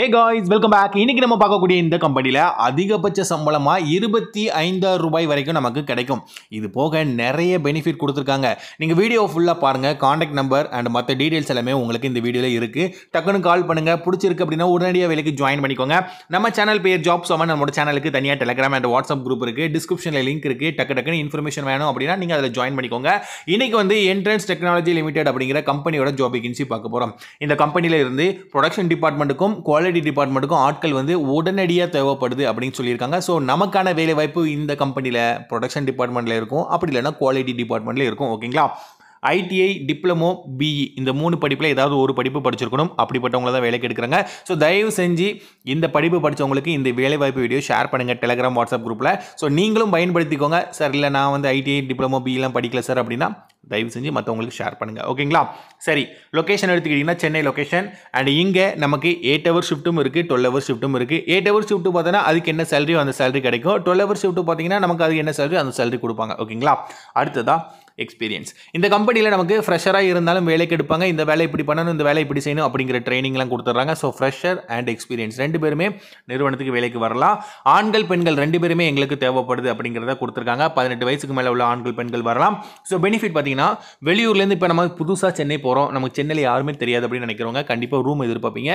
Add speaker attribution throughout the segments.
Speaker 1: hey guys welcome back இன்றைக்கி நம்ம பார்க்கக்கூடிய இந்த கம்பெனியில் அதிகபட்ச சம்பளமாக இருபத்தி ஐந்தாயிரம் ரூபாய் வரைக்கும் நமக்கு கிடைக்கும் இது போக நிறைய பெனிஃபிட் கொடுத்துருக்காங்க நீங்கள் வீடியோ ஃபுல்லாக பாருங்கள் காண்டாக்ட் நம்பர் அண்ட் மற்ற டீட்டெயில்ஸ் எல்லாமே உங்களுக்கு இந்த வீடியோவில் இருக்குது டக்குன்னு கால் பண்ணுங்கள் பிடிச்சிருக்கு அப்படின்னா உடனடியாக வேலைக்கு ஜாயின் பண்ணிக்கோங்க நம்ம சேனல் பேர் ஜாப் சோமன் நம்மளோட சேனலுக்கு தனியாக டெலகிராம் அண்ட் வாட்ஸ்அப் குரூப் இருக்குது டிஸ்கிரிப்ஷனில் லிங்க் இருக்குது டக்கு டக்குன்னு இன்ஃபர்மேஷன் வேணும் அப்படின்னா நீங்கள் அதில் ஜாயின் பண்ணிக்கோங்க இன்றைக்கி வந்து என்ட்ரன்ஸ் டெக்னாலஜி லிமிடெட் அப்படிங்கிற கம்பெனியோட ஜாப் வேகன்சி பார்க்க போகிறோம் இந்த கம்பெனியில் இருந்து ப்ரொடக்ஷன் டிபார்ட்மெண்ட்டுக்கும் குவாலிட்டி குவாலிட்டி டிபார்ட்மெண்ட்டுக்கும் ஆட்கள் வந்து உடனடியாக தேவைப்படுது அப்படின்னு சொல்லியிருக்காங்க ஸோ நமக்கான வேலைவாய்ப்பு இந்த கம்பெனியில் ப்ரொடக்ஷன் டிபார்ட்மெண்ட்டில் இருக்கும் அப்படி இல்லைன்னா குவாலிட்டி டிபார்ட்மெண்ட்டில் இருக்கும் ஓகேங்களா ஐடிஐ டிப்ளமோ பிஇ இந்த மூணு படிப்பில் ஏதாவது ஒரு படிப்பு படிச்சிருக்கணும் அப்படிப்பட்டவங்கள தான் வேலைக்கு எடுக்கிறாங்க ஸோ தயவு செஞ்சு இந்த படிப்பு படித்தவங்களுக்கு இந்த வேலைவாய்ப்பு வீடியோ ஷேர் பண்ணுங்கள் டெலகிராம் வாட்ஸ்அப் குரூப்பில் ஸோ நீங்களும் பயன்படுத்திக்கோங்க சார் இல்லை நான் வந்து ஐடிஐ டிப்ளமோ பிஇலாம் படிக்கல சார் அப்படின்னா தயவு செஞ்சு மற்றவங்களுக்கு ஷேர் பண்ணுங்கள் ஓகேங்களா சரி லொக்கேஷன் எடுத்துக்கிட்டிங்கன்னா சென்னை லொக்கேஷன் அண்ட் இங்கே நமக்கு எயிட் ஹவர் ஷிஃப்ட்டும் இருக்குது டுவெல் ஹவர் ஷிஃப்ட்டும் இருக்குது எயிட் ஹவர் ஷிஃப்ட்டு பார்த்தோன்னா அதுக்கு என்ன சேலரியோ அந்த சேலரி கிடைக்கும் டுவெல் ஹவர் ஷிஃப்ட்டு பார்த்தீங்கன்னா நமக்கு அதுக்கு என்ன சேலரி அந்த சேலரி கொடுப்பாங்க ஓகேங்களா அடுத்ததாக எக்ஸ்பீரியன்ஸ் இந்த கம்பெனியில் நமக்கு ஃப்ரெஷராக இருந்தாலும் வேலைக்கு எடுப்பாங்க இந்த வேலை இப்படி பண்ணணும் இந்த வேலை இப்படி செய்யணும் அப்படிங்கிற ட்ரைனிங்லாம் கொடுத்துட்றாங்க ஸோ ஃப்ரெஷர் அண்ட் எக்ஸ்பீரியன்ஸ் ரெண்டு பேருமே நிறுவனத்துக்கு வேலைக்கு வரலாம் ஆண்கள் பெண்கள் ரெண்டு பேருமே எங்களுக்கு தேவைப்படுது அப்படிங்கிறத கொடுத்துருக்காங்க பதினெட்டு வயசுக்கு மேலே உள்ள ஆண்கள் பெண்கள் வரலாம் ஸோ பெனிஃபிட் பார்த்தீங்கன்னா வெளியூர்லேருந்து இப்போ நம்ம புதுசாக சென்னை போகிறோம் நமக்கு சென்னையில் யாருமே தெரியாது அப்படின்னு நினைக்கிறவங்க கண்டிப்பாக ரூம் எதிர்பார்ப்பீங்க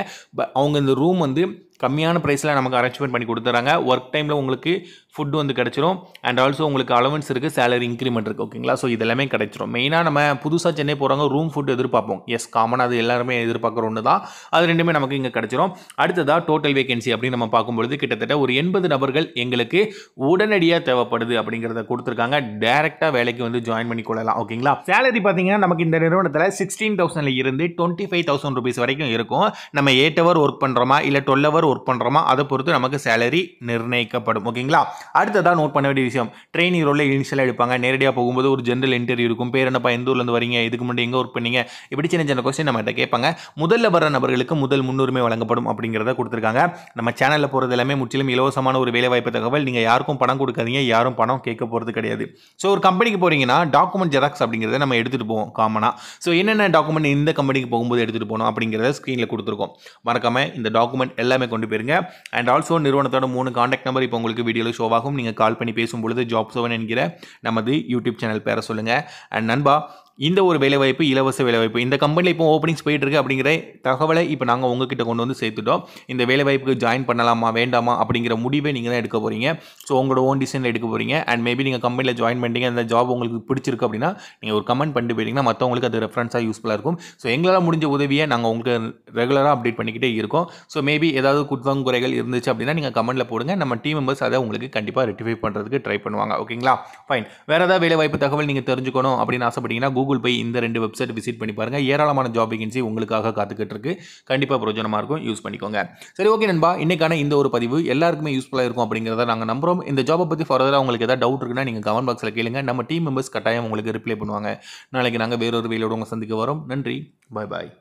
Speaker 1: அவங்க இந்த ரூம் வந்து கம்மியான ப்ரைஸில் நமக்கு அரேஞ்ச்மெண்ட் பண்ணி கொடுத்துறாங்க ஒர்க் டைமில் உங்களுக்கு ஃபுட்டு வந்து கிடச்சிரும் அண்ட் ஆல்சோ உங்களுக்கு அலவன்ஸ் இருக்குது சேலரி இன்க்ரிமெண்ட் இருக்குது ஓகேங்களா ஸோ இதெல்லாமே கிடச்சிரும் மெயினாக நம்ம புதுசாக சென்னை போகிறாங்க ரூம் ஃபுட் எதிர்பார்ப்போம் எஸ் காமனாக அது எல்லாருமே எதிர்பார்க்குற ஒன்று தான் அது ரெண்டுமே நமக்கு இங்கே கிடச்சிரும் அடுத்ததாக டோட்டல் வேகன்சி அப்படின்னு நம்ம பார்க்கும்பொழுது கிட்டத்தட்ட ஒரு எண்பது நபர்கள் எங்களுக்கு உடனடியாக தேவைப்படுது அப்படிங்கிறத கொடுத்துருக்காங்க டேரெக்டாக வேலைக்கு வந்து ஜாயின் பண்ணி கொள்ளலாம் ஓகேங்களா சேலரி பார்த்தீங்கன்னா நமக்கு இந்த நிறுவனத்தில் சிக்ஸ்டீன் தௌசண்ட்ல இருந்து டுவெண்ட்டி ஃபைவ் தௌசண்ட் ருபீஸ் வரைக்கும் இருக்கும் நம்ம எயிட் ஹவர் ஒர்க் பண்ணுறோமா இல்லை டுவெல் ஹவர் ஒர்க் பண்ணுறோமோ அதை பொறுத்து நமக்கு சேலரி நிர்ணயிக்கப்படும் ஓகேங்களா அடுத்ததான் நோட் பண்ண வேண்டிய விஷயம் ட்ரெயினிங் ரோலில் இனிஷியலாக எடுப்பாங்க நேரடியாக போகும்போது ஒரு ஜென்ரல் இன்டர்வியூ இருக்கும் பேர் என்னப்பா எந்த ஊர்லேருந்து வரீங்க இதுக்கு முன்னாடி எங்கே ஒர்க் பண்ணீங்க இப்படி சின்ன சின்ன கொஸ்டின் நம்மகிட்ட கேட்பாங்க முதல்ல வர நபர்களுக்கு முதல் முன்னுரிமை வழங்கப்படும் அப்படிங்கிறத கொடுத்துருக்காங்க நம்ம சேனலில் போகிறது எல்லாமே முற்றிலும் இலவசமான ஒரு வேலைவாய்ப்பு தகவல் நீங்கள் யாருக்கும் பணம் கொடுக்காதீங்க யாரும் பணம் கேட்க போகிறது கிடையாது ஸோ ஒரு கம்பெனிக்கு போகிறீங்கன்னா டாக்குமெண்ட் ஜெராக்ஸ் அப்படிங்கிறத நம்ம எடுத்துகிட்டு போவோம் காமனாக ஸோ என்னென்ன டாக்குமெண்ட் இந்த கம்பெனிக்கு போகும்போது எடுத்துகிட்டு போகணும் அப்படிங்கிறத ஸ்க்ரீனில் கொடுத்துருக்கோம் மறக்காமல் இந்த டாக்குமெண்ட் எல்லாமே கொண்டு கொண்டு போயிருங்க அண்ட் ஆல்சோ நிறுவனத்தோட மூணு காண்டாக்ட் நம்பர் இப்போ உங்களுக்கு வீடியோவில் ஷோவாகும் நீங்கள் கால் பண்ணி பேசும்பொழுது ஜாப் சோவன் என்கிற நமது யூடியூப் சேனல் பேர சொல்லுங்கள் அண்ட் நண்பா இந்த ஒரு வேலைவாய்ப்பு இலவச வேலைவாய்ப்பு இந்த கம்பெனியில் இப்போ ஓப்பனிங்ஸ் போயிட்டு இருக்கு அப்படிங்கிற தகவலை இப்போ நாங்கள் உங்ககிட்ட கொண்டு வந்து சேர்த்துட்டோம் இந்த வேலைவாய்ப்புக்கு ஜாயின் பண்ணலாமா வேண்டாமா அப்படிங்கிற முடிவை நீங்கள் தான் எடுக்க போகிறீங்க ஸோ உங்களோட ஓன் டிசைனில் எடுக்க போகிறீங்க அண்ட் மேபி நீங்கள் கம்பெனியில் ஜாயின் பண்ணிட்டீங்க அந்த ஜாப் உங்களுக்கு பிடிச்சிருக்கு அப்படின்னா நீங்கள் ஒரு கமெண்ட் பண்ணிட்டு போயிட்டீங்கன்னா மற்றவங்களுக்கு அது ரெஃபரன்ஸாக யூஸ்ஃபுல்லாக இருக்கும் ஸோ எங்களால் முடிஞ்ச உதவியை நாங்கள் உங்களுக்கு ரெகுலராக அப்டேட் பண்ணிக்கிட்டே இருக்கோம் ஸோ மேபி ஏதாவது குற்றம் குறைகள் இருந்துச்சு அப்படின்னா நீங்கள் கமெண்ட்டில் போடுங்க நம்ம டீம் மெம்பர்ஸ் அதை உங்களுக்கு கண்டிப்பாக ரெட்டிஃபை பண்ணுறதுக்கு ட்ரை பண்ணுவாங்க ஓகேங்களா ஃபைன் வேறு ஏதாவது வேலைவாய்ப்பு தகவல் நீங்கள் தெரிஞ்சுக்கணும் அப்படின்னு ஆசைப்பட்டீங்கன்னா கூகுள் பே இந்த ரெண்டு வெப்சைட் விசிட் பண்ணி பாருங்கள் ஏராளமான ஜாப் வேகன்சி உங்களுக்காக காத்துக்கிட்டு இருக்கு கண்டிப்பாக பிரயோஜனமாக இருக்கும் யூஸ் பண்ணிக்கோங்க சரி ஓகே நண்பா இன்னைக்கான இந்த ஒரு பதிவு எல்லாருக்குமே யூஸ்ஃபுல்லாக இருக்கும் அப்படிங்கிறத நாங்கள் நம்புறோம் இந்த ஜாப்பை பற்றி ஃபர்தராக உங்களுக்கு ஏதாவது டவுட் இருக்குன்னா நீங்கள் கமெண்ட் பாக்ஸில் கேளுங்க நம்ம டீம் மெம்பர்ஸ் கட்டாயம் உங்களுக்கு ரிப்ளை பண்ணுவாங்க நாளைக்கு நாங்கள் வேறொரு வேலையோடு உங்களை சந்திக்க வரோம் நன்றி பாய் பாய்